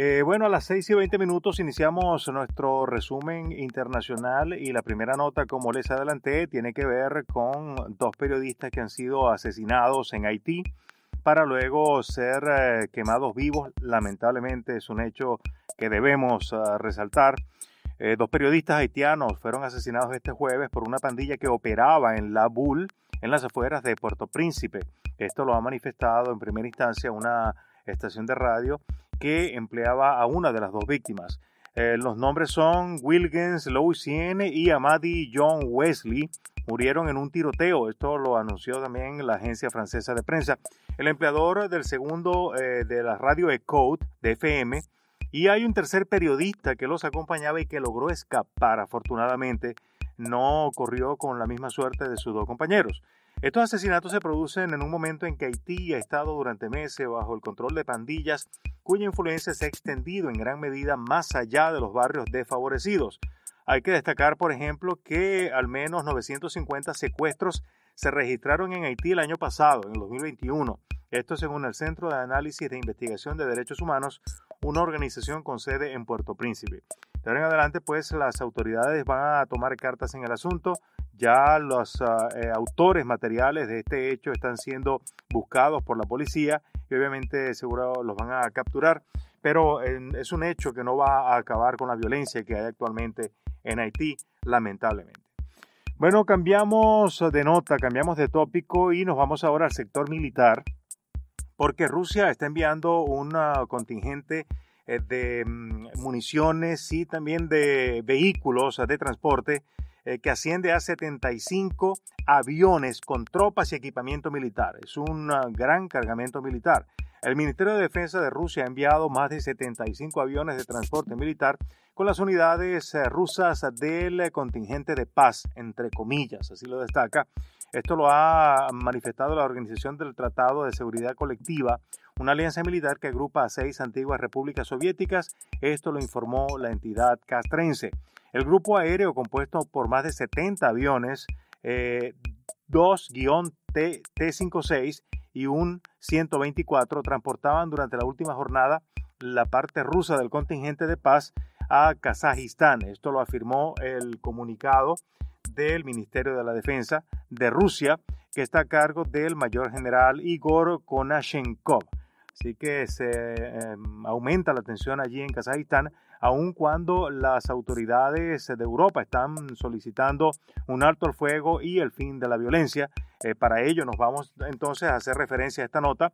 Eh, bueno, a las 6 y 20 minutos iniciamos nuestro resumen internacional y la primera nota, como les adelanté, tiene que ver con dos periodistas que han sido asesinados en Haití para luego ser eh, quemados vivos. Lamentablemente es un hecho que debemos eh, resaltar. dos periodistas haitianos fueron asesinados este jueves por una pandilla que operaba en La Bull, en las afueras de Puerto Príncipe. Esto lo ha manifestado en primera instancia una estación de radio que empleaba a una de las dos víctimas. Eh, los nombres son Wilkins Louisienne y Amadi John Wesley. Murieron en un tiroteo. Esto lo anunció también la agencia francesa de prensa. El empleador del segundo eh, de la radio ECODE de FM. Y hay un tercer periodista que los acompañaba y que logró escapar. Afortunadamente, no corrió con la misma suerte de sus dos compañeros. Estos asesinatos se producen en un momento en que Haití ha estado durante meses bajo el control de pandillas cuya influencia se ha extendido en gran medida más allá de los barrios desfavorecidos. Hay que destacar, por ejemplo, que al menos 950 secuestros se registraron en Haití el año pasado, en el 2021. Esto según el Centro de Análisis de Investigación de Derechos Humanos, una organización con sede en Puerto Príncipe. De ahora en adelante, pues las autoridades van a tomar cartas en el asunto. Ya los ah, eh, autores materiales de este hecho están siendo buscados por la policía y obviamente seguro los van a capturar. Pero es un hecho que no va a acabar con la violencia que hay actualmente en Haití, lamentablemente. Bueno, cambiamos de nota, cambiamos de tópico y nos vamos ahora al sector militar, porque Rusia está enviando un contingente eh, de mm, municiones y también de vehículos de transporte eh, que asciende a 75 aviones con tropas y equipamiento militar. Es un ah, gran cargamento militar. El Ministerio de Defensa de Rusia ha enviado más de 75 aviones de transporte militar con las unidades eh, rusas del contingente de paz, entre comillas, así lo destaca. Esto lo ha manifestado la Organización del Tratado de Seguridad Colectiva, una alianza militar que agrupa a seis antiguas repúblicas soviéticas, esto lo informó la entidad castrense. El grupo aéreo, compuesto por más de 70 aviones, eh, dos 2-T56 y un 124, transportaban durante la última jornada la parte rusa del contingente de paz a Kazajistán. Esto lo afirmó el comunicado del Ministerio de la Defensa de Rusia, que está a cargo del mayor general Igor Konashenkov. Así que se em, aumenta la tensión allí en Kazajistán, aun cuando las autoridades de Europa están solicitando un alto al fuego y el fin de la violencia. Eh, para ello nos vamos entonces a hacer referencia a esta nota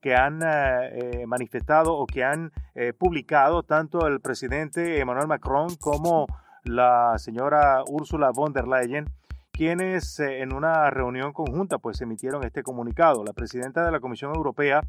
que han eh, eh, manifestado o que han publicado tanto el presidente Emmanuel Macron como la señora Ursula von der Leyen quienes en una reunión conjunta pues emitieron este comunicado. La presidenta de la Comisión Europea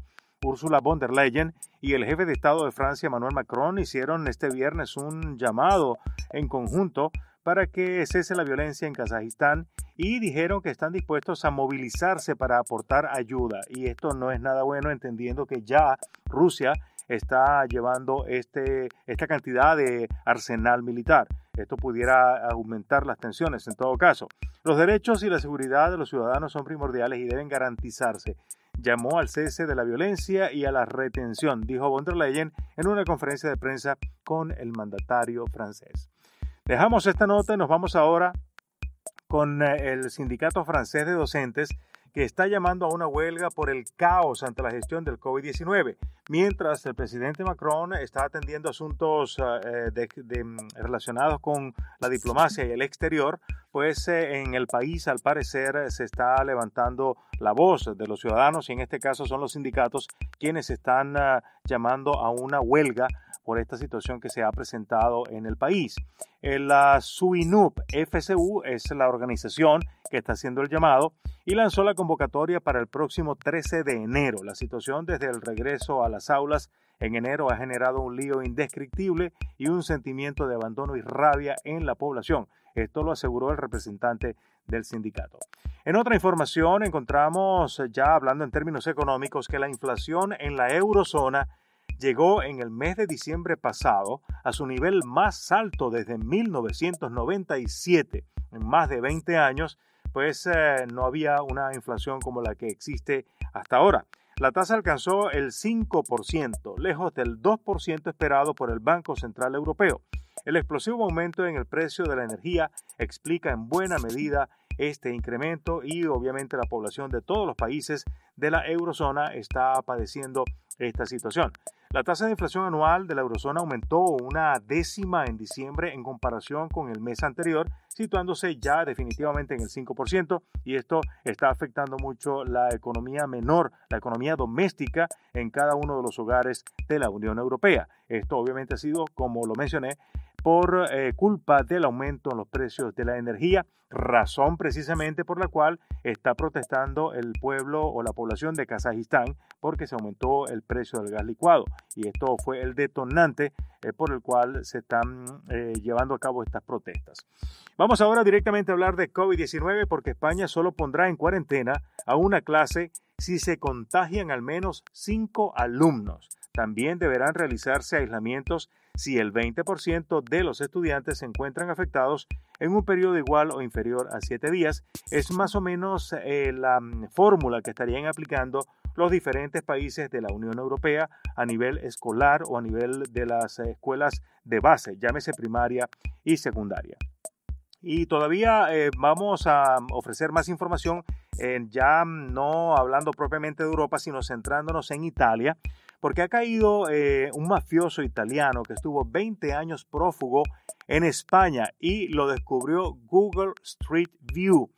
Ursula von der Leyen y el jefe de Estado de Francia, Emmanuel Macron, hicieron este viernes un llamado en conjunto para que cese la violencia en Kazajistán y dijeron que están dispuestos a movilizarse para aportar ayuda. Y esto no es nada bueno, entendiendo que ya Rusia está llevando este, esta cantidad de arsenal militar. Esto pudiera aumentar las tensiones en todo caso. Los derechos y la seguridad de los ciudadanos son primordiales y deben garantizarse llamó al cese de la violencia y a la retención, dijo von der Leyen en una conferencia de prensa con el mandatario francés. Dejamos esta nota y nos vamos ahora con eh, el sindicato francés de docentes que está llamando a una huelga por el caos ante la gestión del COVID-19 mientras el presidente Macron está atendiendo asuntos eh, mm, relacionados con la diplomacia y el exterior, pues eh, en el país al parecer eh, se está levantando la voz de los ciudadanos y en este caso son los sindicatos quienes están ah, llamando a una huelga por esta situación que se ha presentado en el país. La SUINUP FCU es la organización que está haciendo el llamado y lanzó la convocatoria para el próximo 13 de enero. La situación desde el regreso a la las aulas en enero ha generado un lío indescriptible y un sentimiento de abandono y rabia en la población. Esto lo aseguró el representante del sindicato. En otra información encontramos, eh, ya hablando en términos económicos, que la inflación en la eurozona llegó en el mes de diciembre pasado a su nivel más alto desde 1997. En más de 20 años, pues eh, no había una inflación como la que existe hasta ahora. La tasa alcanzó el 5%, lejos del 2% esperado por el Banco Central Europeo. El explosivo aumento en el precio de la energía explica en buena medida este incremento y obviamente la población de todos los países de la eurozona está padeciendo esta situación. La tasa de inflación anual de la eurozona aumentó una décima en diciembre en comparación con el mes anterior, situándose ya definitivamente en el 5%, y esto está afectando mucho la economía menor, la economía doméstica en cada uno de los hogares de la Unión Europea. Esto obviamente ha sido, como lo mencioné, por eh, culpa del aumento en los precios de la energía, razón precisamente por la cual está protestando el pueblo o la población de Kazajistán porque se aumentó el precio del gas licuado y esto fue el detonante eh, por el cual se están eh, llevando a cabo estas protestas. Vamos ahora directamente a hablar de COVID-19 porque España solo pondrá en cuarentena a una clase si se contagian al menos cinco alumnos. También deberán realizarse aislamientos si el 20% de los estudiantes se encuentran afectados en un periodo igual o inferior a siete días. Es más o menos eh, la mm, fórmula que estarían aplicando los diferentes países de la Unión Europea a nivel escolar o a nivel de las escuelas de base, llámese primaria y secundaria. Y todavía eh, vamos a ofrecer más información, ya no hablando propiamente de Europa, sino centrándonos en Italia, porque ha caído eh, un mafioso italiano que estuvo 20 años prófugo en España y lo descubrió Google Street View.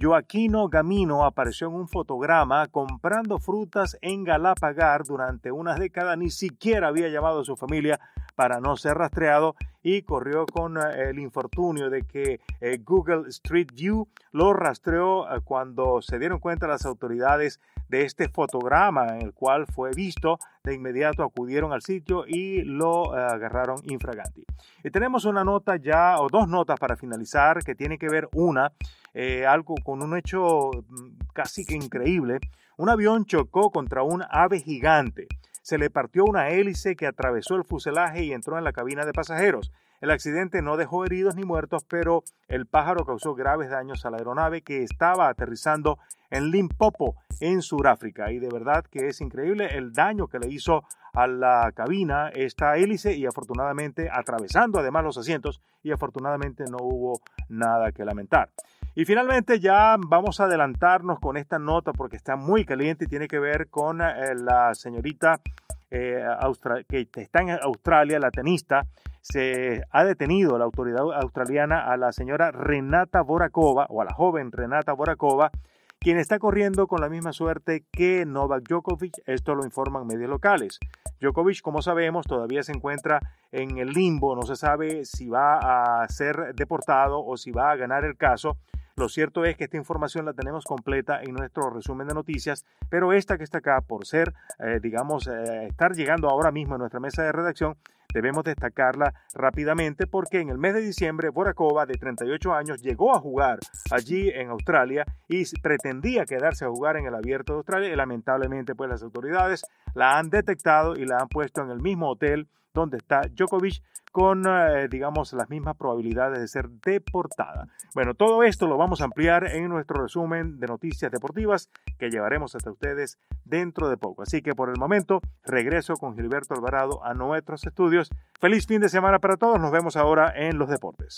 Joaquino Gamino apareció en un fotograma comprando frutas en Galapagar durante unas décadas, ni siquiera había llamado a su familia para no ser rastreado y corrió con eh, el infortunio de que eh, Google Street View lo rastreó eh, cuando se dieron cuenta las autoridades de este fotograma en el cual fue visto, de inmediato acudieron al sitio y lo eh, agarraron infraganti. Y eh, tenemos una nota ya, o dos notas para finalizar, que tiene que ver una, eh, algo con un hecho mm, casi que increíble. Un avión chocó contra un ave gigante se le partió una hélice que atravesó el fuselaje y entró en la cabina de pasajeros. El accidente no dejó heridos ni muertos, pero el pájaro causó graves daños a la aeronave que estaba aterrizando en Limpopo, en Sudáfrica. Y de verdad que es increíble el daño que le hizo a la cabina esta hélice y afortunadamente atravesando además los asientos y afortunadamente no hubo nada que lamentar. Y finalmente ya vamos a adelantarnos con esta nota porque está muy caliente y tiene que ver con eh, la señorita eh, que está en Australia, la tenista. Se ha detenido la autoridad australiana a la señora Renata Borakova o a la joven Renata Borakova quien está corriendo con la misma suerte que Novak Djokovic, esto lo informan medios locales. Djokovic, como sabemos, todavía se encuentra en el limbo, no se sabe si va a ser deportado o si va a ganar el caso, lo cierto es que esta información la tenemos completa en nuestro resumen de noticias, pero esta que está acá, por ser, eh, digamos, eh, estar llegando ahora mismo a nuestra mesa de redacción, Debemos destacarla rápidamente porque en el mes de diciembre Borakova, de 38 años, llegó a jugar allí en Australia y pretendía quedarse a jugar en el abierto de Australia y lamentablemente pues las autoridades la han detectado y la han puesto en el mismo hotel donde está Djokovic con, eh, digamos, las mismas probabilidades de ser deportada. Bueno, todo esto lo vamos a ampliar en nuestro resumen de noticias deportivas que llevaremos hasta ustedes dentro de poco. Así que por el momento regreso con Gilberto Alvarado a nuestros estudios Feliz fin de semana para todos. Nos vemos ahora en los deportes.